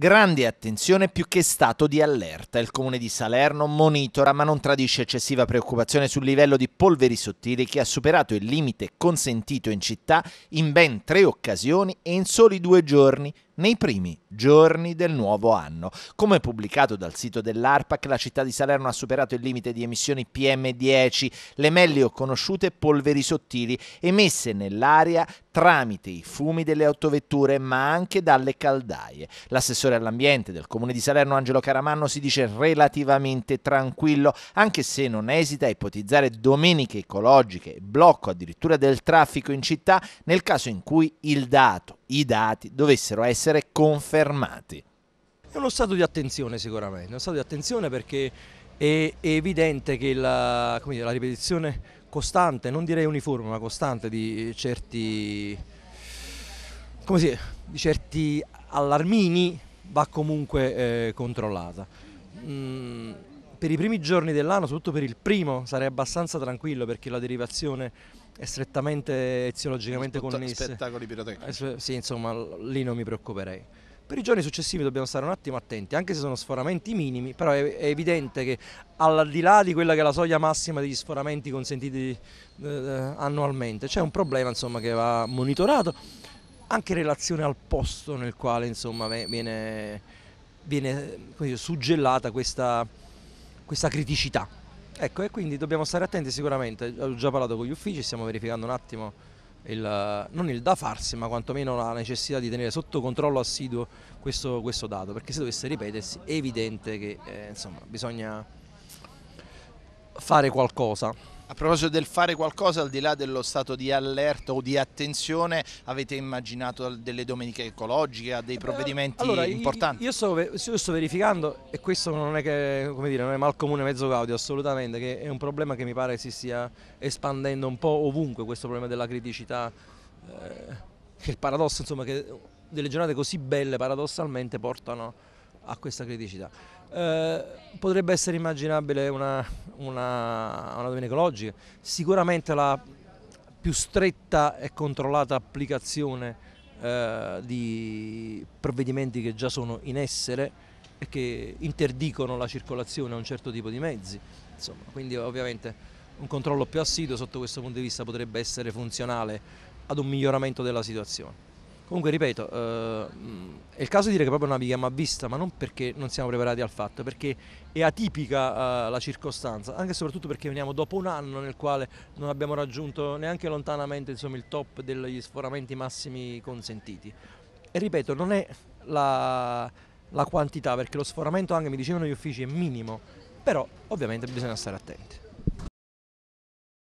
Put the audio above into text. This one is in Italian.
Grande attenzione più che stato di allerta. Il comune di Salerno monitora ma non tradisce eccessiva preoccupazione sul livello di polveri sottili che ha superato il limite consentito in città in ben tre occasioni e in soli due giorni nei primi giorni del nuovo anno. Come pubblicato dal sito dell'ARPAC, la città di Salerno ha superato il limite di emissioni PM10, le meglio conosciute polveri sottili emesse nell'aria tramite i fumi delle autovetture ma anche dalle caldaie. L'assessore all'ambiente del comune di Salerno Angelo Caramanno si dice relativamente tranquillo anche se non esita a ipotizzare domeniche ecologiche e blocco addirittura del traffico in città nel caso in cui il dato i dati dovessero essere confermati. È uno stato di attenzione sicuramente, uno stato di attenzione perché è, evidente che la, dire, la ripetizione costante, non direi uniforme, ma costante di certi, dire, di certi allarmini va comunque eh, controllata. Mm, per i primi giorni dell'anno, soprattutto per il primo, sarei abbastanza tranquillo perché la derivazione è strettamente eziologicamente Spetta- connesse. Spettacoli pirotecnici. Eh, sì, insomma, lì non mi preoccuperei. Per i giorni successivi dobbiamo stare un attimo attenti, anche se sono sforamenti minimi, però è, è evidente che al di là di quella che è la soglia massima degli sforamenti consentiti eh, annualmente, c'è un problema insomma, che va monitorato anche in relazione al posto nel quale insomma, viene, viene dire, suggellata questa, questa criticità. Ecco, e quindi dobbiamo stare attenti sicuramente, ho già parlato con gli uffici, stiamo verificando un attimo il, non il da farsi, ma quantomeno la necessità di tenere sotto controllo assiduo questo, questo dato, perché se dovesse ripetersi è evidente che eh, insomma, bisogna fare qualcosa. A proposito del fare qualcosa, al di là dello stato di allerta o di attenzione, avete immaginato delle domeniche ecologiche, dei eh, provvedimenti allora, importanti? Io sto, io sto, verificando, e questo non è, che, come dire, non è mal comune mezzo gaudio assolutamente, che è un problema che mi pare si stia espandendo un po' ovunque, questo problema della criticità, eh, che il paradosso insomma, che delle giornate così belle paradossalmente portano a questa criticità. Eh, potrebbe essere immaginabile una, una, una domenica ecologica, sicuramente la più stretta e controllata applicazione eh, di provvedimenti che già sono in essere e che interdicono la circolazione a un certo tipo di mezzi, Insomma, quindi ovviamente un controllo più assiduo sotto questo punto di vista potrebbe essere funzionale ad un miglioramento della situazione. Comunque ripeto, eh, è il caso di dire che proprio navighiamo a vista, ma non perché non siamo preparati al fatto, perché è atipica uh, la circostanza, anche e soprattutto perché veniamo dopo un anno nel quale non abbiamo raggiunto neanche lontanamente insomma, il top degli sforamenti massimi consentiti. E ripeto, non è la, la quantità, perché lo sforamento anche, mi dicevano gli uffici, è minimo, però ovviamente bisogna stare attenti.